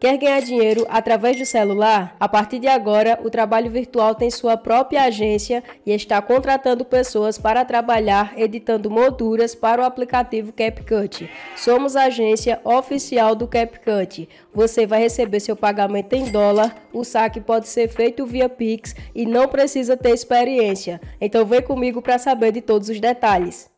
Quer ganhar dinheiro através do celular? A partir de agora, o trabalho virtual tem sua própria agência e está contratando pessoas para trabalhar editando molduras para o aplicativo CapCut. Somos a agência oficial do CapCut. Você vai receber seu pagamento em dólar, o saque pode ser feito via Pix e não precisa ter experiência. Então vem comigo para saber de todos os detalhes.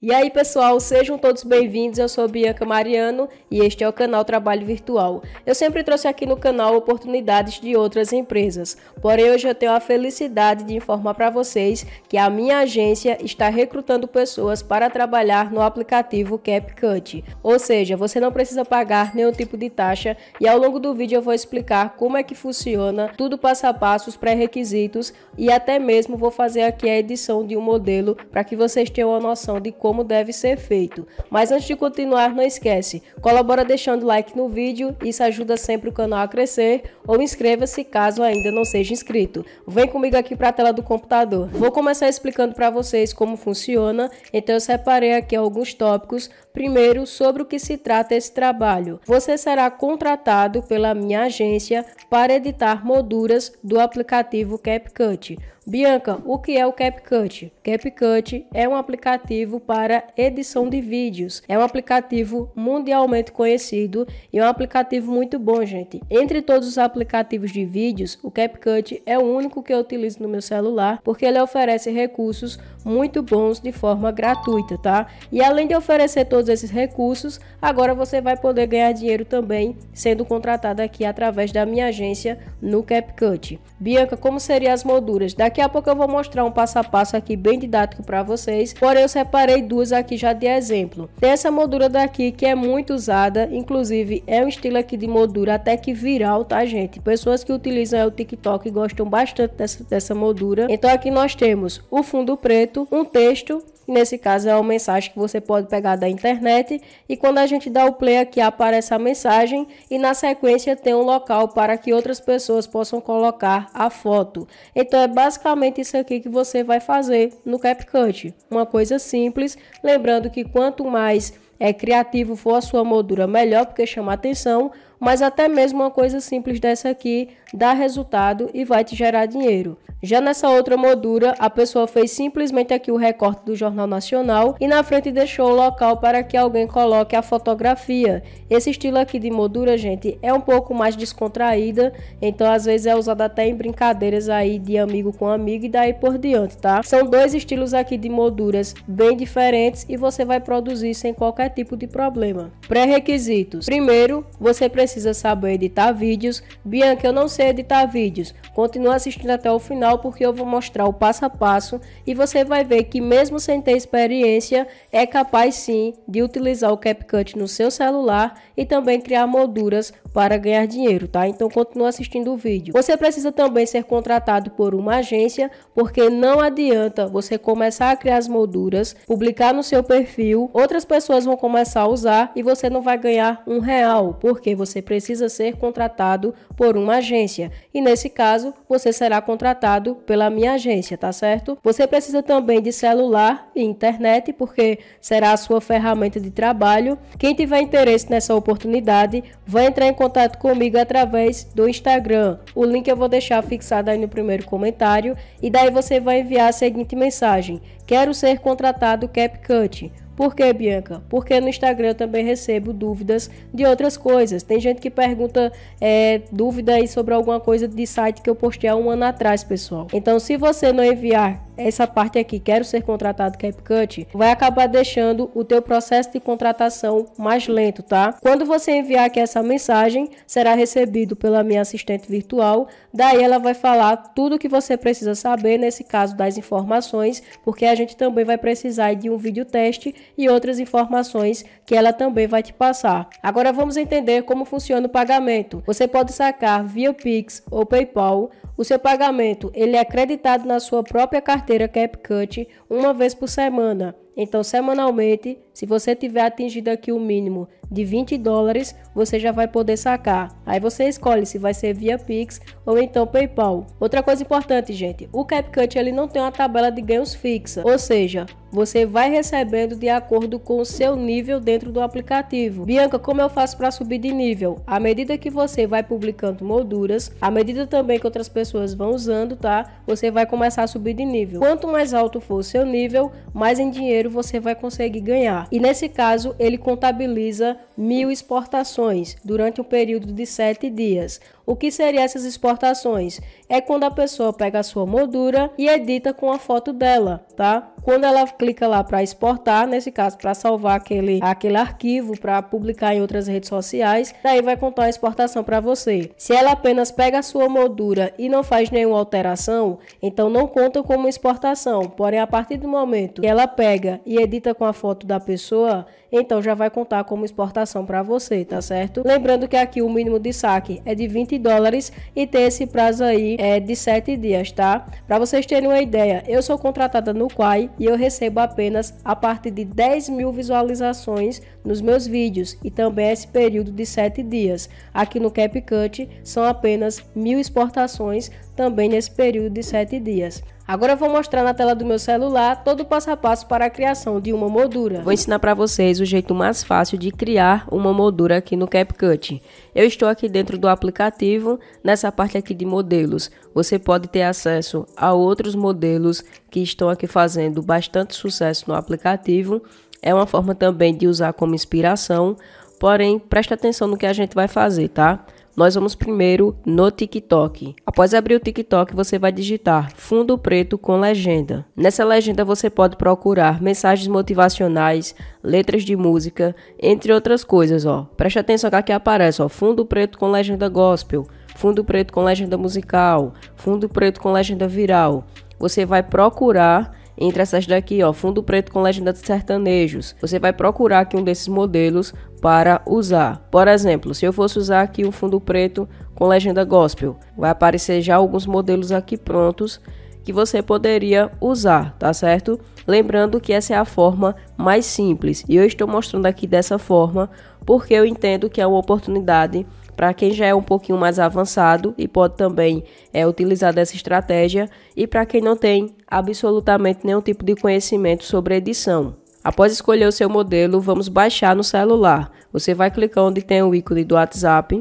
E aí, pessoal, sejam todos bem-vindos. Eu sou Bianca Mariano e este é o canal Trabalho Virtual. Eu sempre trouxe aqui no canal oportunidades de outras empresas. Porém, hoje eu tenho a felicidade de informar para vocês que a minha agência está recrutando pessoas para trabalhar no aplicativo CapCut. Ou seja, você não precisa pagar nenhum tipo de taxa e ao longo do vídeo eu vou explicar como é que funciona, tudo passo a passo, os pré-requisitos e até mesmo vou fazer aqui a edição de um modelo para que vocês tenham uma noção de como como deve ser feito. Mas antes de continuar, não esquece, colabora deixando like no vídeo, isso ajuda sempre o canal a crescer, ou inscreva-se caso ainda não seja inscrito. Vem comigo aqui para a tela do computador. Vou começar explicando para vocês como funciona, então eu separei aqui alguns tópicos. Primeiro, sobre o que se trata esse trabalho. Você será contratado pela minha agência para editar molduras do aplicativo CapCut. Bianca, o que é o CapCut? CapCut é um aplicativo para para edição de vídeos. É um aplicativo mundialmente conhecido e é um aplicativo muito bom, gente. Entre todos os aplicativos de vídeos, o CapCut é o único que eu utilizo no meu celular porque ele oferece recursos muito bons de forma gratuita, tá? E além de oferecer todos esses recursos, agora você vai poder ganhar dinheiro também sendo contratado aqui através da minha agência no CapCut. Bianca, como seriam as molduras? Daqui a pouco eu vou mostrar um passo a passo aqui bem didático para vocês, porém eu separei duas aqui já de exemplo. Tem essa moldura daqui que é muito usada, inclusive é um estilo aqui de moldura até que viral, tá gente? Pessoas que utilizam é o TikTok gostam bastante dessa, dessa moldura. Então aqui nós temos o fundo preto, um texto e nesse caso é uma mensagem que você pode pegar da internet. E quando a gente dá o play aqui, aparece a mensagem. E na sequência tem um local para que outras pessoas possam colocar a foto. Então é basicamente isso aqui que você vai fazer no CapCut. Uma coisa simples. Lembrando que quanto mais é criativo for a sua moldura, melhor, porque chama atenção mas até mesmo uma coisa simples dessa aqui dá resultado e vai te gerar dinheiro. Já nessa outra moldura, a pessoa fez simplesmente aqui o recorte do Jornal Nacional e na frente deixou o local para que alguém coloque a fotografia. Esse estilo aqui de moldura, gente, é um pouco mais descontraída, então às vezes é usado até em brincadeiras aí de amigo com amigo e daí por diante, tá? São dois estilos aqui de molduras bem diferentes e você vai produzir sem qualquer tipo de problema. Pré-requisitos. Primeiro, você precisa precisa saber editar vídeos. Bianca, eu não sei editar vídeos. Continua assistindo até o final porque eu vou mostrar o passo a passo e você vai ver que mesmo sem ter experiência, é capaz sim de utilizar o CapCut no seu celular e também criar molduras para ganhar dinheiro, tá? Então continua assistindo o vídeo. Você precisa também ser contratado por uma agência, porque não adianta você começar a criar as molduras, publicar no seu perfil, outras pessoas vão começar a usar e você não vai ganhar um real, porque você você precisa ser contratado por uma agência. E nesse caso, você será contratado pela minha agência, tá certo? Você precisa também de celular e internet, porque será a sua ferramenta de trabalho. Quem tiver interesse nessa oportunidade, vai entrar em contato comigo através do Instagram. O link eu vou deixar fixado aí no primeiro comentário. E daí você vai enviar a seguinte mensagem: Quero ser contratado CapCut por que, Bianca? Porque no Instagram eu também recebo dúvidas de outras coisas. Tem gente que pergunta é, dúvida aí sobre alguma coisa de site que eu postei há um ano atrás, pessoal. Então, se você não enviar essa parte aqui, quero ser contratado é CapCut, vai acabar deixando o teu processo de contratação mais lento, tá? Quando você enviar aqui essa mensagem, será recebido pela minha assistente virtual, daí ela vai falar tudo o que você precisa saber, nesse caso das informações, porque a gente também vai precisar de um vídeo teste e outras informações que ela também vai te passar. Agora vamos entender como funciona o pagamento. Você pode sacar via Pix ou PayPal. O seu pagamento ele é acreditado na sua própria carteira carteira CapCut uma vez por semana então, semanalmente, se você tiver atingido aqui o mínimo de 20 dólares, você já vai poder sacar. Aí você escolhe se vai ser via Pix ou então PayPal. Outra coisa importante, gente, o CapCut ele não tem uma tabela de ganhos fixa, ou seja, você vai recebendo de acordo com o seu nível dentro do aplicativo. Bianca, como eu faço para subir de nível? À medida que você vai publicando molduras, à medida também que outras pessoas vão usando, tá? Você vai começar a subir de nível. Quanto mais alto for o seu nível, mais em dinheiro dinheiro você vai conseguir ganhar. E nesse caso, ele contabiliza mil exportações durante um período de sete dias. O que seriam essas exportações? é quando a pessoa pega a sua moldura e edita com a foto dela, tá? Quando ela clica lá para exportar, nesse caso para salvar aquele, aquele arquivo para publicar em outras redes sociais, daí vai contar a exportação para você. Se ela apenas pega a sua moldura e não faz nenhuma alteração, então não conta como exportação. Porém, a partir do momento que ela pega e edita com a foto da pessoa, então já vai contar como exportação para você, tá certo? Lembrando que aqui o mínimo de saque é de 20 dólares e tem esse prazo aí é, de 7 dias, tá? Para vocês terem uma ideia, eu sou contratada no Quai e eu recebo apenas a partir de 10 mil visualizações nos meus vídeos e também esse período de 7 dias. Aqui no CapCut são apenas mil exportações também nesse período de 7 dias. Agora vou mostrar na tela do meu celular todo o passo a passo para a criação de uma moldura. Vou ensinar para vocês o jeito mais fácil de criar uma moldura aqui no CapCut. Eu estou aqui dentro do aplicativo, nessa parte aqui de modelos. Você pode ter acesso a outros modelos que estão aqui fazendo bastante sucesso no aplicativo. É uma forma também de usar como inspiração, porém preste atenção no que a gente vai fazer, tá? nós vamos primeiro no TikTok. Após abrir o TikTok, você vai digitar fundo preto com legenda. Nessa legenda você pode procurar mensagens motivacionais, letras de música, entre outras coisas, ó. Preste atenção que aqui aparece, ó, fundo preto com legenda gospel, fundo preto com legenda musical, fundo preto com legenda viral. Você vai procurar entre essas daqui, ó, fundo preto com legenda de sertanejos. Você vai procurar aqui um desses modelos para usar. Por exemplo, se eu fosse usar aqui o fundo preto com legenda gospel, vai aparecer já alguns modelos aqui prontos que você poderia usar, tá certo? Lembrando que essa é a forma mais simples e eu estou mostrando aqui dessa forma porque eu entendo que é uma oportunidade para quem já é um pouquinho mais avançado e pode também é, utilizar dessa estratégia, e para quem não tem absolutamente nenhum tipo de conhecimento sobre edição. Após escolher o seu modelo, vamos baixar no celular. Você vai clicar onde tem o ícone do WhatsApp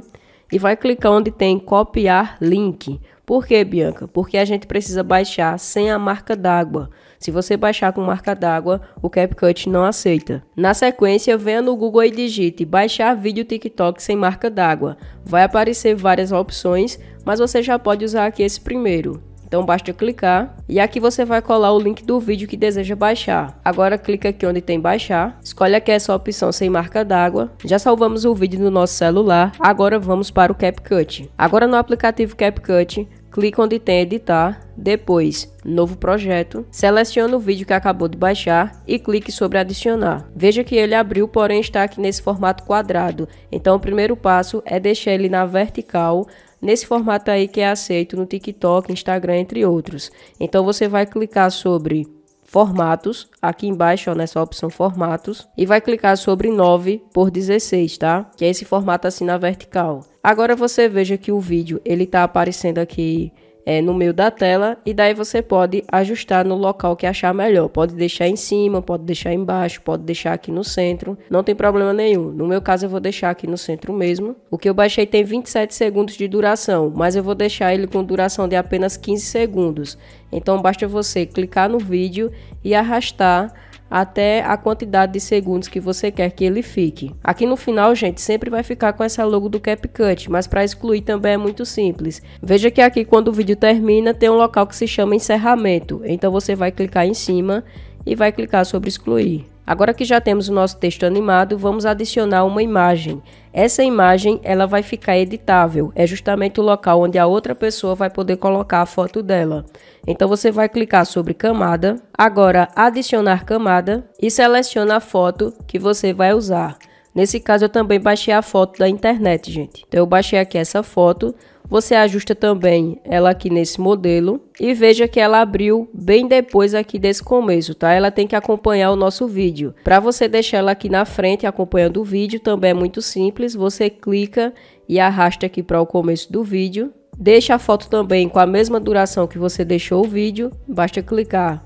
e vai clicar onde tem copiar link. Por que, Bianca? Porque a gente precisa baixar sem a marca d'água. Se você baixar com marca d'água, o CapCut não aceita. Na sequência, venha no Google e digite baixar vídeo TikTok sem marca d'água. Vai aparecer várias opções, mas você já pode usar aqui esse primeiro. Então basta clicar e aqui você vai colar o link do vídeo que deseja baixar. Agora clica aqui onde tem baixar, escolhe aqui essa opção sem marca d'água. Já salvamos o vídeo no nosso celular, agora vamos para o CapCut. Agora no aplicativo CapCut, clique onde tem editar, depois novo projeto, seleciona o vídeo que acabou de baixar e clique sobre adicionar. Veja que ele abriu, porém está aqui nesse formato quadrado, então o primeiro passo é deixar ele na vertical, nesse formato aí que é aceito no TikTok, Instagram, entre outros. Então você vai clicar sobre formatos, aqui embaixo ó, nessa opção formatos, e vai clicar sobre 9 por 16, tá? Que é esse formato assim na vertical. Agora você veja que o vídeo ele está aparecendo aqui é, no meio da tela e daí você pode ajustar no local que achar melhor. Pode deixar em cima, pode deixar embaixo, pode deixar aqui no centro, não tem problema nenhum. No meu caso eu vou deixar aqui no centro mesmo. O que eu baixei tem 27 segundos de duração, mas eu vou deixar ele com duração de apenas 15 segundos. Então basta você clicar no vídeo e arrastar até a quantidade de segundos que você quer que ele fique. Aqui no final, gente, sempre vai ficar com essa logo do CapCut, mas para excluir também é muito simples. Veja que aqui quando o vídeo termina, tem um local que se chama encerramento, então você vai clicar em cima e vai clicar sobre excluir. Agora que já temos o nosso texto animado, vamos adicionar uma imagem. Essa imagem ela vai ficar editável, é justamente o local onde a outra pessoa vai poder colocar a foto dela. Então você vai clicar sobre camada, agora adicionar camada e seleciona a foto que você vai usar. Nesse caso eu também baixei a foto da internet, gente. Então eu baixei aqui essa foto, você ajusta também ela aqui nesse modelo e veja que ela abriu bem depois aqui desse começo, tá? Ela tem que acompanhar o nosso vídeo. Para você deixar ela aqui na frente acompanhando o vídeo, também é muito simples. Você clica e arrasta aqui para o começo do vídeo. Deixa a foto também com a mesma duração que você deixou o vídeo. Basta clicar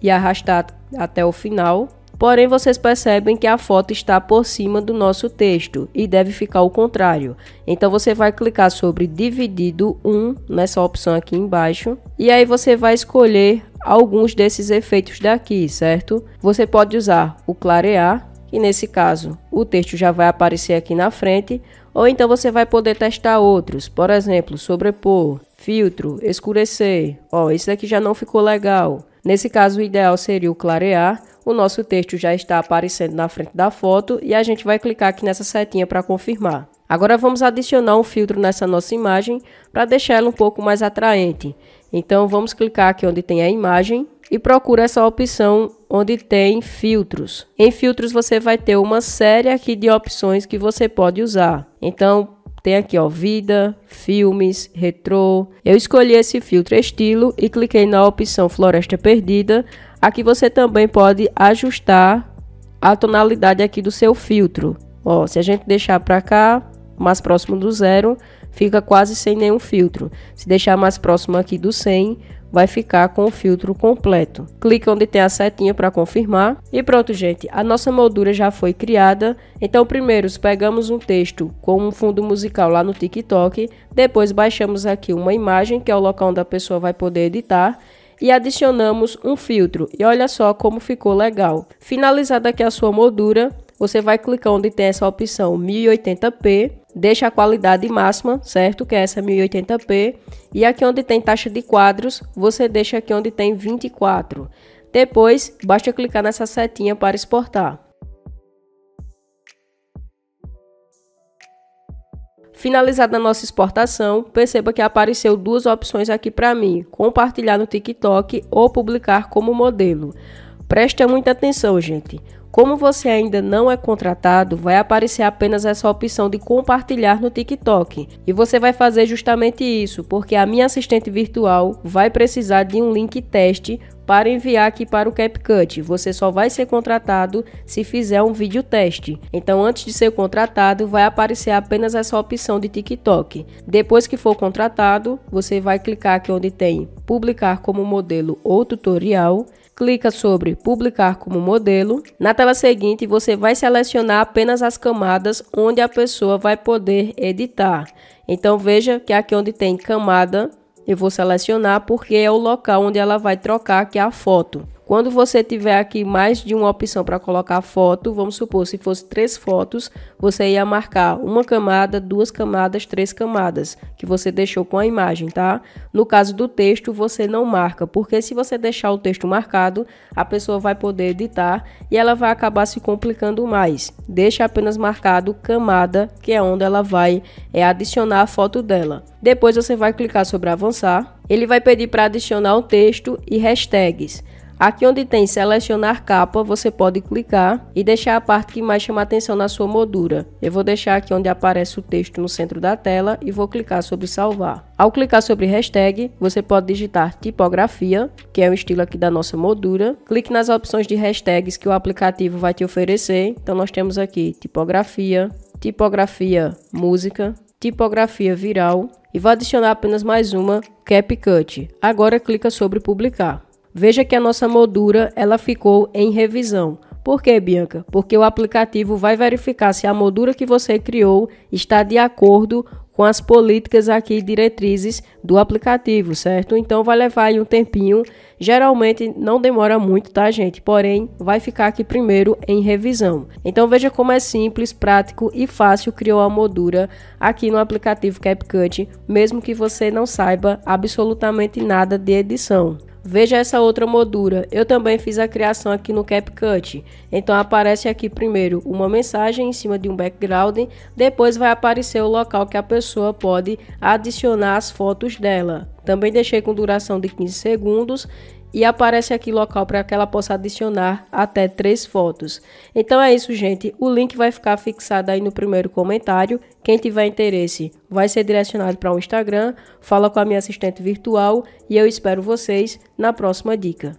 e arrastar até o final. Porém, vocês percebem que a foto está por cima do nosso texto e deve ficar ao contrário. Então você vai clicar sobre dividido 1 nessa opção aqui embaixo e aí você vai escolher alguns desses efeitos daqui, certo? Você pode usar o clarear, e nesse caso o texto já vai aparecer aqui na frente, ou então você vai poder testar outros, por exemplo, sobrepor, filtro, escurecer. Ó, esse daqui já não ficou legal. Nesse caso, o ideal seria o clarear. O nosso texto já está aparecendo na frente da foto e a gente vai clicar aqui nessa setinha para confirmar. Agora vamos adicionar um filtro nessa nossa imagem para deixar ela um pouco mais atraente. Então vamos clicar aqui onde tem a imagem e procura essa opção onde tem filtros. Em filtros você vai ter uma série aqui de opções que você pode usar. Então tem aqui, ó, vida, filmes, retrô. Eu escolhi esse filtro estilo e cliquei na opção floresta perdida. Aqui você também pode ajustar a tonalidade aqui do seu filtro. Ó, se a gente deixar para cá, mais próximo do zero, fica quase sem nenhum filtro. Se deixar mais próximo aqui do 100, vai ficar com o filtro completo. Clique onde tem a setinha para confirmar. E pronto, gente, a nossa moldura já foi criada. Então, primeiro pegamos um texto com um fundo musical lá no TikTok, depois baixamos aqui uma imagem, que é o local onde a pessoa vai poder editar e adicionamos um filtro. E olha só como ficou legal. Finalizada aqui a sua moldura, você vai clicar onde tem essa opção 1080p deixa a qualidade máxima, certo? Que é essa 1080p. E aqui onde tem taxa de quadros, você deixa aqui onde tem 24. Depois, basta clicar nessa setinha para exportar. Finalizada a nossa exportação, perceba que apareceu duas opções aqui para mim, compartilhar no TikTok ou publicar como modelo. Preste muita atenção, gente. Como você ainda não é contratado, vai aparecer apenas essa opção de compartilhar no TikTok. E você vai fazer justamente isso, porque a minha assistente virtual vai precisar de um link teste para enviar aqui para o CapCut. Você só vai ser contratado se fizer um vídeo teste. Então, antes de ser contratado, vai aparecer apenas essa opção de TikTok. Depois que for contratado, você vai clicar aqui onde tem publicar como modelo ou tutorial clica sobre Publicar como modelo. Na tela seguinte, você vai selecionar apenas as camadas onde a pessoa vai poder editar. Então veja que aqui onde tem camada, eu vou selecionar porque é o local onde ela vai trocar aqui é a foto. Quando você tiver aqui mais de uma opção para colocar foto, vamos supor, se fosse três fotos, você ia marcar uma camada, duas camadas, três camadas, que você deixou com a imagem, tá? No caso do texto, você não marca, porque se você deixar o texto marcado, a pessoa vai poder editar e ela vai acabar se complicando mais. Deixa apenas marcado camada, que é onde ela vai é, adicionar a foto dela. Depois você vai clicar sobre avançar, ele vai pedir para adicionar o texto e hashtags. Aqui onde tem selecionar capa, você pode clicar e deixar a parte que mais chama atenção na sua moldura. Eu vou deixar aqui onde aparece o texto no centro da tela e vou clicar sobre salvar. Ao clicar sobre hashtag, você pode digitar tipografia, que é o estilo aqui da nossa moldura. Clique nas opções de hashtags que o aplicativo vai te oferecer. Então nós temos aqui tipografia, tipografia música, tipografia viral e vou adicionar apenas mais uma CapCut. Agora clica sobre publicar. Veja que a nossa moldura ela ficou em revisão. Por que, Bianca? Porque o aplicativo vai verificar se a moldura que você criou está de acordo com as políticas aqui diretrizes do aplicativo, certo? Então vai levar aí um tempinho. Geralmente não demora muito, tá, gente? Porém, vai ficar aqui primeiro em revisão. Então veja como é simples, prático e fácil criar a moldura aqui no aplicativo CapCut, mesmo que você não saiba absolutamente nada de edição. Veja essa outra moldura, eu também fiz a criação aqui no CapCut, então aparece aqui primeiro uma mensagem em cima de um background, depois vai aparecer o local que a pessoa pode adicionar as fotos dela. Também deixei com duração de 15 segundos e aparece aqui local para que ela possa adicionar até três fotos. Então é isso, gente. O link vai ficar fixado aí no primeiro comentário. Quem tiver interesse vai ser direcionado para o Instagram. Fala com a minha assistente virtual e eu espero vocês na próxima dica.